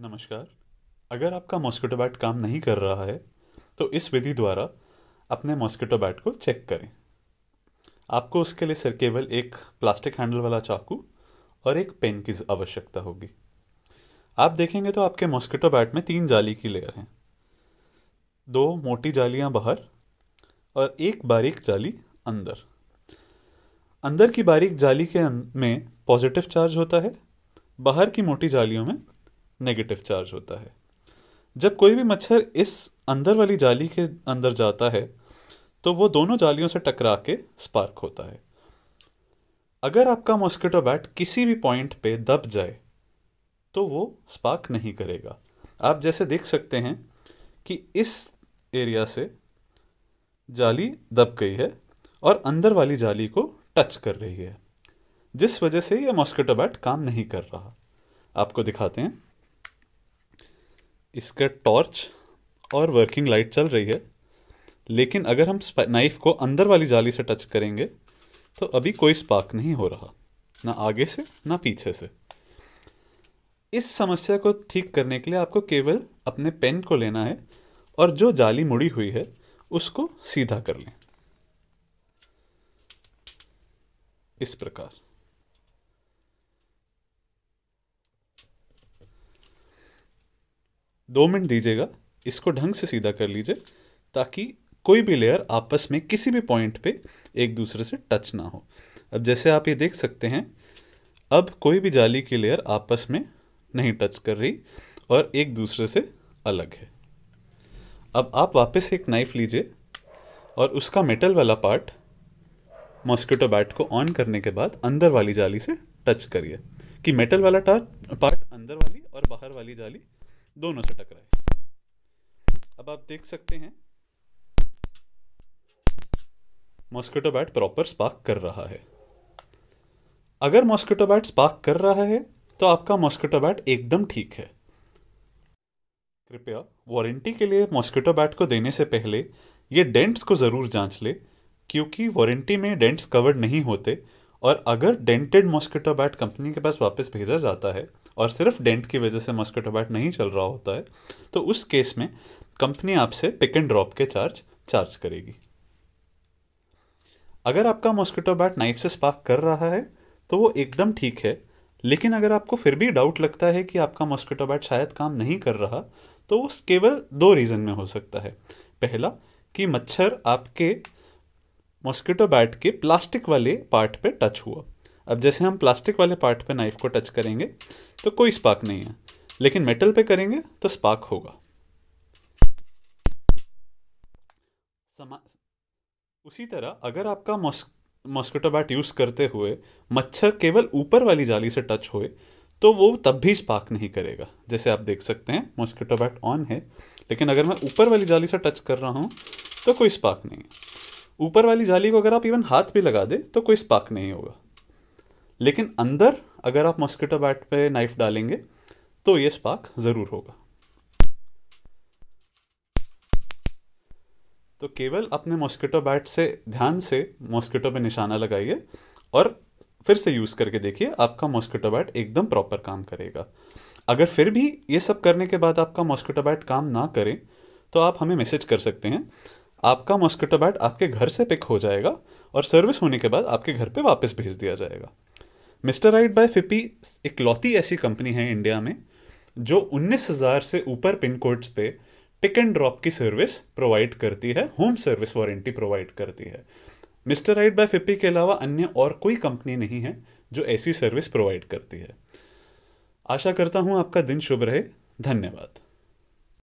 नमस्कार अगर आपका मॉस्किटो बैट काम नहीं कर रहा है तो इस विधि द्वारा अपने मॉस्किटो बैट को चेक करें आपको उसके लिए सिर केवल एक प्लास्टिक हैंडल वाला चाकू और एक पेन की आवश्यकता होगी आप देखेंगे तो आपके मॉस्किटो बैट में तीन जाली की लेयर हैं दो मोटी जालियां बाहर और एक बारीक जाली अंदर अंदर की बारीक जाली के अं- में पॉजिटिव चार्ज होता है बाहर की मोटी जालियों में नेगेटिव चार्ज होता है जब कोई भी मच्छर इस अंदर वाली जाली के अंदर जाता है तो वो दोनों जालियों से टकरा के स्पार्क होता है अगर आपका मॉस्किटो बैट किसी भी पॉइंट पे दब जाए तो वो स्पार्क नहीं करेगा आप जैसे देख सकते हैं कि इस एरिया से जाली दब गई है और अंदर वाली जाली को टच कर रही है जिस वजह से यह मॉस्किटो बैट काम नहीं कर रहा आपको दिखाते हैं इसका टॉर्च और वर्किंग लाइट चल रही है लेकिन अगर हम नाइफ को अंदर वाली जाली से टच करेंगे तो अभी कोई स्पार्क नहीं हो रहा ना आगे से ना पीछे से इस समस्या को ठीक करने के लिए आपको केवल अपने पेन को लेना है और जो जाली मुड़ी हुई है उसको सीधा कर लें इस प्रकार दो मिनट दीजिएगा इसको ढंग से सीधा कर लीजिए ताकि कोई भी लेयर आपस में किसी भी पॉइंट पे एक दूसरे से टच ना हो अब जैसे आप ये देख सकते हैं अब कोई भी जाली की लेयर आपस में नहीं टच कर रही और एक दूसरे से अलग है अब आप वापस एक नाइफ लीजिए और उसका मेटल वाला पार्ट मॉस्किटो बैट को ऑन करने के बाद अंदर वाली जाली से टच करिए कि मेटल वाला पार्ट अंदर वाली और बाहर वाली जाली दोनों से टकराए अब आप देख सकते हैं मॉस्किटो बैट प्रॉपर स्पार्क कर रहा है अगर मॉस्किटो बैट स्पार्क कर रहा है तो आपका मॉस्किटो बैट एकदम ठीक है कृपया वारंटी के लिए मॉस्किटो बैट को देने से पहले ये डेंट्स को ज़रूर जांच ले क्योंकि वारंटी में डेंट्स कवर्ड नहीं होते और अगर डेंटेड मॉस्किटो बैट कंपनी के पास वापस भेजा जाता है और सिर्फ डेंट की वजह से मस्कटोबैट नहीं चल रहा होता है तो उस केस में कंपनी आपसे पिक एंड ड्रॉप के चार्ज चार्ज करेगी अगर आपका मॉस्किटो बैट नाइफ से स्पार्क कर रहा है तो वो एकदम ठीक है लेकिन अगर आपको फिर भी डाउट लगता है कि आपका मॉस्किटो बैट शायद काम नहीं कर रहा तो वो केवल दो रीज़न में हो सकता है पहला कि मच्छर आपके मॉस्किटो बैट के प्लास्टिक वाले पार्ट पे टच हुआ अब जैसे हम प्लास्टिक वाले पार्ट पे नाइफ को टच करेंगे तो कोई स्पार्क नहीं है लेकिन मेटल पे करेंगे तो स्पार्क होगा उसी तरह अगर आपका मॉस्किटो बैट यूज़ करते हुए मच्छर केवल ऊपर वाली जाली से टच होए तो वो तब भी स्पार्क नहीं करेगा जैसे आप देख सकते हैं मॉस्किटो बैट ऑन है लेकिन अगर मैं ऊपर वाली जाली से टच कर रहा हूँ तो कोई स्पार्क नहीं ऊपर वाली जाली को अगर आप इवन हाथ भी लगा दें तो कोई स्पार्क नहीं होगा लेकिन अंदर अगर आप मॉस्किटो बैट पे नाइफ डालेंगे तो ये स्पार्क ज़रूर होगा तो केवल अपने मॉस्किटो बैट से ध्यान से मॉस्किटो पे निशाना लगाइए और फिर से यूज़ करके देखिए आपका मॉस्किटो बैट एकदम प्रॉपर काम करेगा अगर फिर भी ये सब करने के बाद आपका मॉस्किटो बैट काम ना करें तो आप हमें मैसेज कर सकते हैं आपका मॉस्किटो बैट आपके घर से पिक हो जाएगा और सर्विस होने के बाद आपके घर पे वापस भेज दिया जाएगा मिस्टर राइट बाय फिपी इकलौती ऐसी कंपनी है इंडिया में जो 19,000 से ऊपर पिन कोड्स पे पिक एंड ड्रॉप की सर्विस प्रोवाइड करती है होम सर्विस वारंटी प्रोवाइड करती है मिस्टर राइट बाय फिपी के अलावा अन्य और कोई कंपनी नहीं है जो ऐसी सर्विस प्रोवाइड करती है आशा करता हूँ आपका दिन शुभ रहे धन्यवाद